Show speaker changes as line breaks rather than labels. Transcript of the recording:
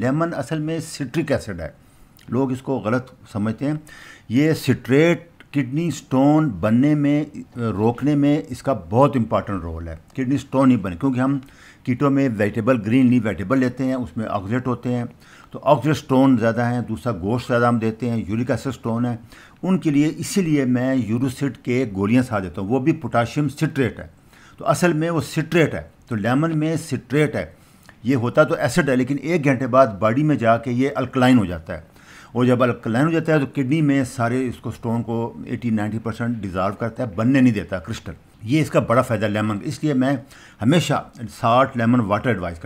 lemon असल में citric acid है लोग इसको गलत समझते हैं ये सिट्रेट किडनी स्टोन बनने में रोकने में इसका बहुत इंपॉर्टेंट रोल है किडनी स्टोन ही बने क्योंकि हम कीटो में वेजिटेबल ग्रीन ली वेजिटेबल लेते हैं उसमें ऑक्सीडेट होते हैं तो ऑक्सीडेट स्टोन ज़्यादा हैं दूसरा गोश्त ज़्यादा हम देते हैं यूरिक एसिड स्टोन है उनके लिए इसीलिए मैं यूरोसिट के गोलियाँ सा देता हूँ वो भी पोटाशियम सिट्रेट है तो असल में वो सिट्रेट है तो लेमन में सिट्रेट है ये होता तो एसिड है लेकिन एक घंटे बाद बॉडी में जाके ये अल्कलाइन हो जाता है और जब अल्कलाइन हो जाता है तो किडनी में सारे इसको स्टोन को 80-90 परसेंट डिजॉल्व करता है बनने नहीं देता क्रिस्टल ये इसका बड़ा फ़ायदा लेमन इसलिए मैं हमेशा साठ लेमन वाटर एडवाइस करता